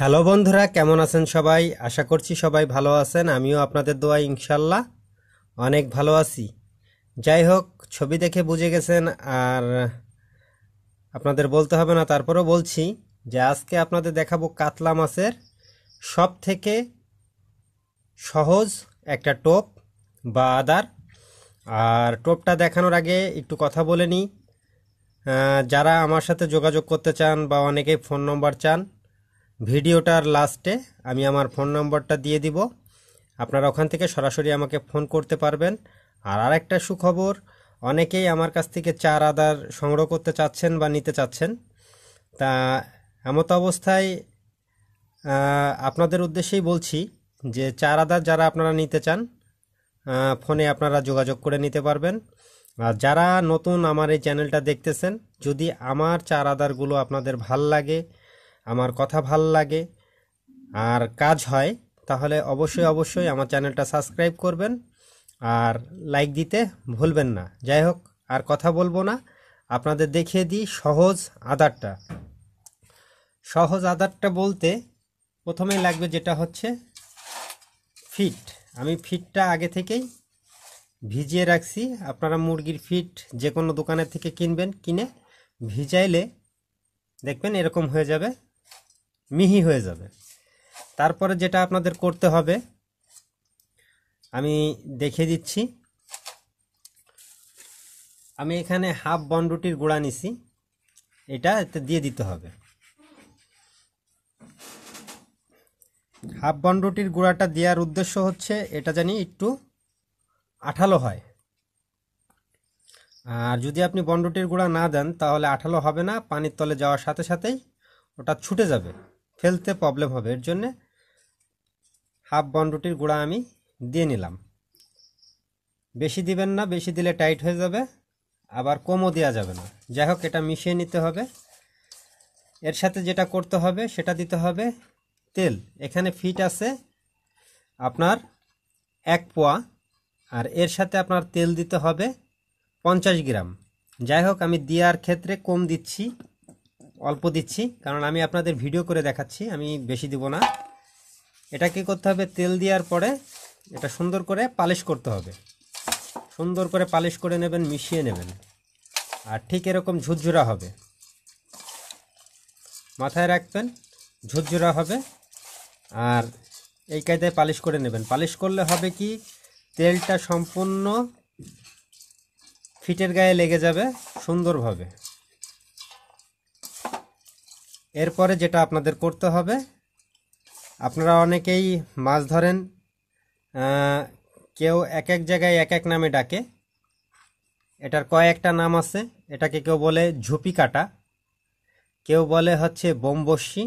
hello বন্ধুরা কেমন আছেন সবাই আশা করছি সবাই ভালো আছেন আমিও আপনাদের দোয়া ইনশাল্লাহ অনেক ভালো আছি যাই হোক ছবি দেখে বুঝে গেছেন আর আপনাদের বলতে হবে না তারপরও বলছি যে আজকে আপনাদের দেখাবো কাতলা মাছের সব থেকে সহজ একটা টোপ বা আদার আর টোপটা দেখানোর আগে একটু কথা বলে নিই যারা আমার সাথে যোগাযোগ করতে চান বা অনেকেই ফোন নম্বর চান ভিডিওটার লাস্টে আমি আমার ফোন নম্বরটা দিয়ে দিব আপনারা ওখান থেকে সরাসরি আমাকে ফোন করতে পারবেন আর আরেকটা সুখবর অনেকেই আমার কাছ থেকে চার আদার সংগ্রহ করতে চাচ্ছেন বা নিতে চাচ্ছেন তা এমত অবস্থায় আপনাদের উদ্দেশ্যেই বলছি যে চার আদার যারা আপনারা নিতে চান ফোনে আপনারা যোগাযোগ করে নিতে পারবেন আর যারা নতুন আমার এই চ্যানেলটা দেখতেছেন যদি আমার চার আদারগুলো আপনাদের ভাল লাগে আমার কথা ভাল লাগে আর কাজ হয় তাহলে অবশ্যই অবশ্যই আমার চ্যানেলটা সাবস্ক্রাইব করবেন আর লাইক দিতে ভুলবেন না যাই হোক আর কথা বলবো না আপনাদের দেখিয়ে দিই সহজ আদারটা সহজ আদারটা বলতে প্রথমেই লাগবে যেটা হচ্ছে ফিট আমি ফিটটা আগে থেকেই ভিজিয়ে রাখছি আপনারা মুরগির ফিট যে কোনো দোকানের থেকে কিনবেন কিনে ভিজাইলে দেখবেন এরকম হয়ে যাবে মিহি হয়ে যাবে তারপরে যেটা আপনাদের করতে হবে আমি দেখে দিচ্ছি আমি এখানে হাফ বনরুটির গুঁড়া নিছি এটা দিয়ে দিতে হবে হাফ বনরুটির গুঁড়াটা দেওয়ার উদ্দেশ্য হচ্ছে এটা জানি একটু আঠালো হয় আর যদি আপনি বনরুটির গুঁড়া না দেন তাহলে আঠালো হবে না পানির তলে যাওয়ার সাথে সাথেই ওটা ছুটে যাবে ফেলতে প্রবলেম হবে এর জন্যে হাফ বনরুটির গুঁড়া আমি দিয়ে নিলাম বেশি দিবেন না বেশি দিলে টাইট হয়ে যাবে আবার কমও দেওয়া যাবে না যাই হোক এটা মিশিয়ে নিতে হবে এর সাথে যেটা করতে হবে সেটা দিতে হবে তেল এখানে ফিট আছে আপনার এক পোয়া আর এর সাথে আপনার তেল দিতে হবে পঞ্চাশ গ্রাম যাই হোক আমি দেওয়ার ক্ষেত্রে কম দিচ্ছি অল্প দিচ্ছি কারণ আমি আপনাদের ভিডিও করে দেখাচ্ছি আমি বেশি দিব না এটা কী করতে হবে তেল দেওয়ার পরে এটা সুন্দর করে পালিশ করতে হবে সুন্দর করে পালিশ করে নেবেন মিশিয়ে নেবেন আর ঠিক এরকম ঝুরঝুরা হবে মাথায় রাখবেন ঝুরঝুরা হবে আর এই কায়দায় পালিশ করে নেবেন পালিশ করলে হবে কি তেলটা সম্পূর্ণ ফিটের গায়ে লেগে যাবে সুন্দরভাবে এরপরে যেটা আপনাদের করতে হবে আপনারা অনেকেই মাছ ধরেন কেউ এক এক জায়গায় এক এক নামে ডাকে এটার কয়েকটা নাম আছে এটাকে কেউ বলে ঝুপি কাটা কেউ বলে হচ্ছে বোমবসি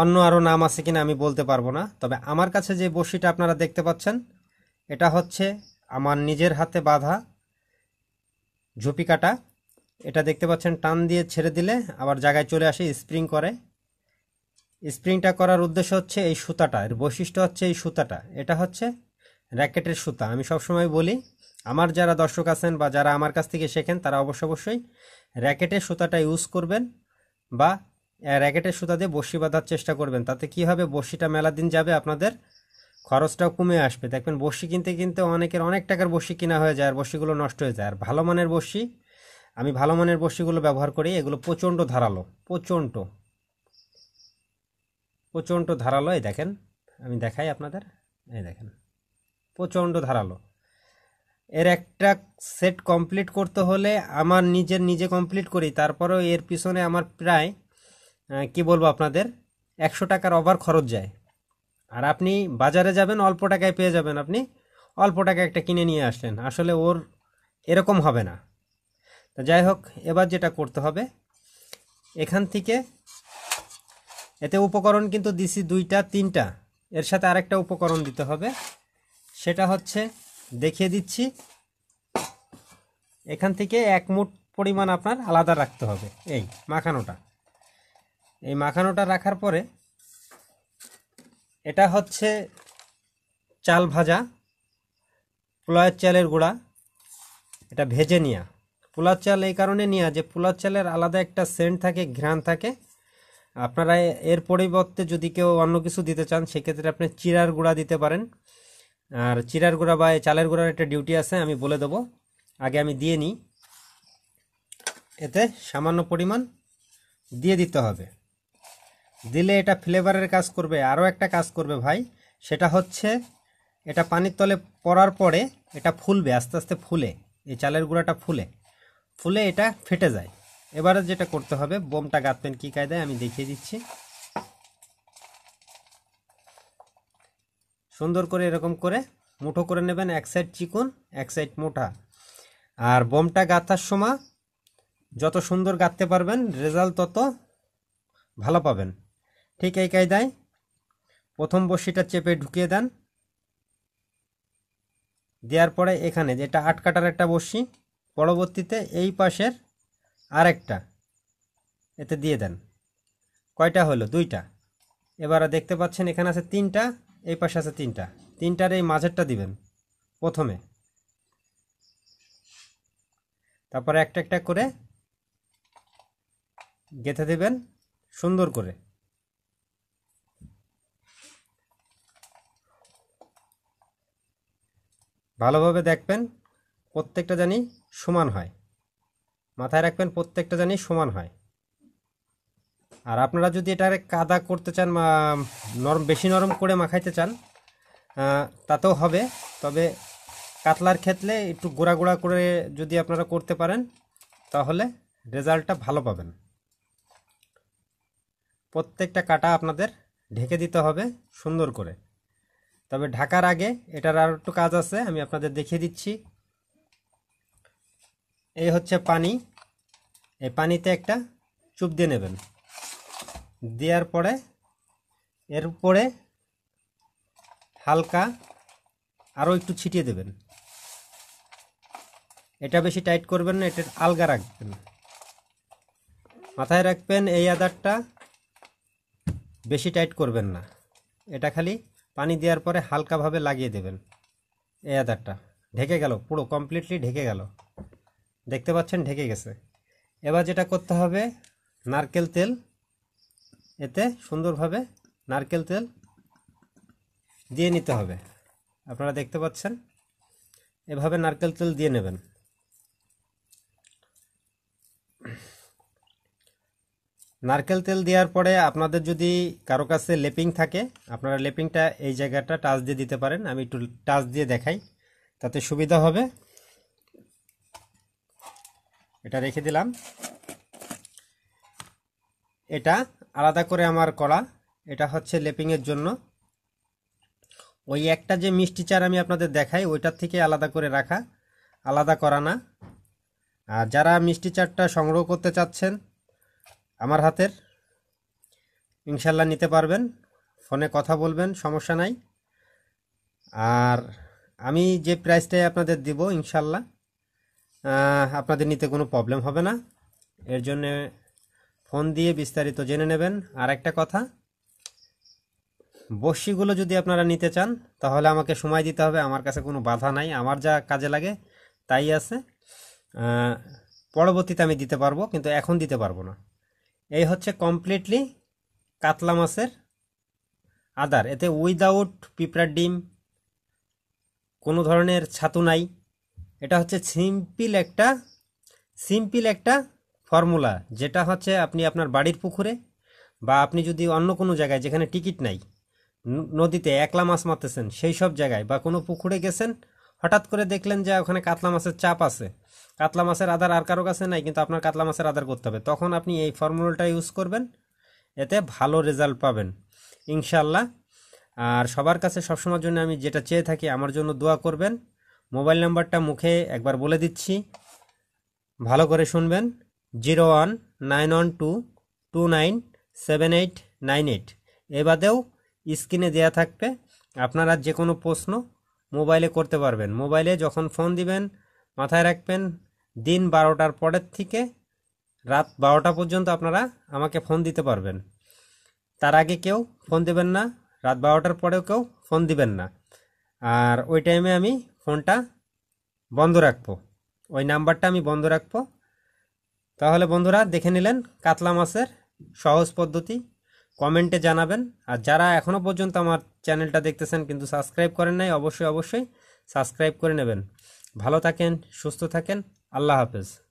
অন্য আরও নাম আছে কিনা আমি বলতে পারবো না তবে আমার কাছে যে বসিটা আপনারা দেখতে পাচ্ছেন এটা হচ্ছে আমার নিজের হাতে বাঁধা ঝুপি কাটা এটা দেখতে পাচ্ছেন টান দিয়ে ছেড়ে দিলে আবার জায়গায় চলে আসে স্প্রিং করে স্প্রিংটা করার উদ্দেশ্য হচ্ছে এই সুতাটা এর বৈশিষ্ট্য হচ্ছে এই সুতাটা এটা হচ্ছে র্যাকেটের সুতা আমি সবসময় বলি আমার যারা দর্শক আছেন বা যারা আমার কাছ থেকে শেখেন তারা অবশ্য অবশ্যই র্যাকেটের সুতাটা ইউজ করবেন বা র্যাকেটের সুতা দিয়ে বসি বাঁধার চেষ্টা করবেন তাতে কি হবে বসিটা মেলা দিন যাবে আপনাদের খরচটাও কমে আসবে দেখবেন বসি কিনতে কিনতে অনেকের অনেক টাকার বসি কিনা হয়ে যায় আর বসিগুলো নষ্ট হয়ে যায় আর ভালো মানের বসি আমি ভালো মানের বড়শিগুলো ব্যবহার করি এগুলো প্রচণ্ড ধারালো প্রচণ্ড প্রচণ্ড ধারালো এই দেখেন আমি দেখাই আপনাদের এই দেখেন প্রচণ্ড ধারালো এর একটা সেট কমপ্লিট করতে হলে আমার নিজের নিজে কমপ্লিট করি তারপরেও এর পিছনে আমার প্রায় কি বলবো আপনাদের একশো টাকার ওভার খরচ যায় আর আপনি বাজারে যাবেন অল্প টাকায় পেয়ে যাবেন আপনি অল্প টাকা একটা কিনে নিয়ে আসলেন আসলে ওর এরকম হবে না তা যাই হোক এবার যেটা করতে হবে এখান থেকে এতে উপকরণ কিন্তু দিছি দুইটা তিনটা এর সাথে আরেকটা উপকরণ দিতে হবে সেটা হচ্ছে দেখিয়ে দিচ্ছি এখান থেকে এক মুঠ পরিমাণ আপনার আলাদা রাখতে হবে এই মাখানোটা এই মাখানোটা রাখার পরে এটা হচ্ছে চাল ভাজা পোলায়ের চালের গুঁড়া এটা ভেজে নেওয়া পোলার চাল এই কারণে নেওয়া যে পোলার চালের আলাদা একটা সেন্ট থাকে ঘ্রাণ থাকে আপনারা এর পরিবর্তে যদি কেউ অন্য কিছু দিতে চান সেক্ষেত্রে আপনি চিরার গুঁড়া দিতে পারেন আর চিরার গুঁড়া বা চালের গুঁড়ার একটা ডিউটি আছে আমি বলে দেবো আগে আমি দিয়ে নিই এতে সামান্য পরিমাণ দিয়ে দিতে হবে দিলে এটা ফ্লেভারের কাজ করবে আরও একটা কাজ করবে ভাই সেটা হচ্ছে এটা পানির তলে পড়ার পরে এটা ফুলবে আস্তে আস্তে ফুলে এই চালের গুঁড়াটা ফুলে ফুলে এটা ফেটে যায় এবারে যেটা করতে হবে বোমটা গাঁথবেন কী কায়দায় আমি দেখিয়ে দিচ্ছি সুন্দর করে এরকম করে মুঠো করে নেবেন এক সাইড চিকুন এক সাইড মোটা আর বোমটা গাঁথার সময় যত সুন্দর গাঁথতে পারবেন রেজাল্ট তত ভালো পাবেন ঠিক এই কায়দায় প্রথম বসিটা চেপে ঢুকিয়ে দেন দেওয়ার পরে এখানে যেটা আটকাটার একটা বসি পরবর্তীতে এই পাশের আরেকটা এতে দিয়ে দেন কয়টা হলো দুইটা এবারে দেখতে পাচ্ছেন এখানে আছে তিনটা এই পাশে আছে তিনটা তিনটার এই মাঝেরটা দিবেন প্রথমে তারপরে একটা একটা করে গেঁথে দেবেন সুন্দর করে ভালোভাবে দেখবেন প্রত্যেকটা জানি সমান হয় মাথায় রাখবেন প্রত্যেকটা জানি সমান হয় আর আপনারা যদি এটা কাদা করতে চান নরম বেশি নরম করে মাখাইতে চান তাতেও হবে তবে কাতলার ক্ষেত্রে একটু গোড়া গোড়া করে যদি আপনারা করতে পারেন তাহলে রেজাল্টটা ভালো পাবেন প্রত্যেকটা কাটা আপনাদের ঢেকে দিতে হবে সুন্দর করে তবে ঢাকার আগে এটার আর একটু কাজ আছে আমি আপনাদের দেখিয়ে দিচ্ছি এই হচ্ছে পানি এই পানিতে একটা চুপ দিয়ে নেবেন দেওয়ার পরে এর উপরে হালকা আরও একটু ছিটিয়ে দেবেন এটা বেশি টাইট করবেন না এটা আলগা রাখবেন মাথায় রাখবেন এই আদারটা বেশি টাইট করবেন না এটা খালি পানি দেওয়ার পরে হালকাভাবে লাগিয়ে দেবেন এই আদারটা ঢেকে গেল পুরো কমপ্লিটলি ঢেকে গেল দেখতে পাচ্ছেন ঢেকে গেছে এবার যেটা করতে হবে নারকেল তেল এতে সুন্দরভাবে নারকেল তেল দিয়ে নিতে হবে আপনারা দেখতে পাচ্ছেন এভাবে নারকেল তেল দিয়ে নেবেন নারকেল তেল দেওয়ার পরে আপনাদের যদি কারো কাছে লেপিং থাকে আপনারা লেপিংটা এই জায়গাটা টাচ দিয়ে দিতে পারেন আমি একটু টাচ দিয়ে দেখাই তাতে সুবিধা হবে এটা রেখে দিলাম এটা আলাদা করে আমার করা এটা হচ্ছে লেপিংয়ের জন্য ওই একটা যে মিষ্টি চার আমি আপনাদের দেখাই ওইটার থেকে আলাদা করে রাখা আলাদা করা না আর যারা মিষ্টি চারটা সংগ্রহ করতে চাচ্ছেন আমার হাতের ইনশাল্লাহ নিতে পারবেন ফোনে কথা বলবেন সমস্যা নাই আর আমি যে প্রাইসটাই আপনাদের দিব ইনশাল্লাহ আপনাদের নিতে কোনো প্রবলেম হবে না এর জন্য ফোন দিয়ে বিস্তারিত জেনে নেবেন আর একটা কথা বসিগুলো যদি আপনারা নিতে চান তাহলে আমাকে সময় দিতে হবে আমার কাছে কোনো বাধা নাই আমার যা কাজে লাগে তাই আছে পরবর্তীতে আমি দিতে পারবো কিন্তু এখন দিতে পারবো না এই হচ্ছে কমপ্লিটলি কাতলা মাছের আদার এতে উইদাউট পিঁপড়ার ডিম কোনো ধরনের ছাতু নাই এটা হচ্ছে সিম্পল একটা সিম্পল একটা ফর্মুলা যেটা হচ্ছে আপনি আপনার বাড়ির পুকুরে বা আপনি যদি অন্য কোনো জায়গায় যেখানে টিকিট নাই নদীতে একলা মাছ মারতেছেন সেই সব জায়গায় বা কোনো পুকুরে গেছেন হঠাৎ করে দেখলেন যে ওখানে কাতলা মাছের চাপ আছে কাতলা মাছের আধার আর কারো কাছে নাই কিন্তু আপনার কাতলা মাছের আধার করতে হবে তখন আপনি এই ফর্মুলাটা ইউজ করবেন এতে ভালো রেজাল্ট পাবেন ইনশাল্লাহ আর সবার কাছে সবসময়ের জন্য আমি যেটা চেয়ে থাকি আমার জন্য দোয়া করবেন মোবাইল নাম্বারটা মুখে একবার বলে দিচ্ছি ভালো করে শুনবেন zero one nine one two two nine seven eight nine eight এ বাদেও স্ক্রিনে দেওয়া থাকবে আপনারা যে কোনো প্রশ্ন মোবাইলে করতে পারবেন মোবাইলে যখন ফোন দিবেন মাথায় রাখবেন দিন বারোটার পরের থেকে রাত বারোটা পর্যন্ত আপনারা আমাকে ফোন দিতে পারবেন তার আগে কেউ ফোন দেবেন না রাত বারোটার পরেও কেউ ফোন দিবেন না আর ওই টাইমে আমি ফোনটা বন্ধ রাখবো ওই নাম্বারটা আমি বন্ধ রাখবো তাহলে বন্ধুরা দেখে নিলেন কাতলা মাছের সহজ পদ্ধতি কমেন্টে জানাবেন আর যারা এখনও পর্যন্ত আমার চ্যানেলটা দেখতেছেন কিন্তু সাবস্ক্রাইব করেন নাই অবশ্যই অবশ্যই সাবস্ক্রাইব করে নেবেন ভালো থাকেন সুস্থ থাকেন আল্লাহ হাফেজ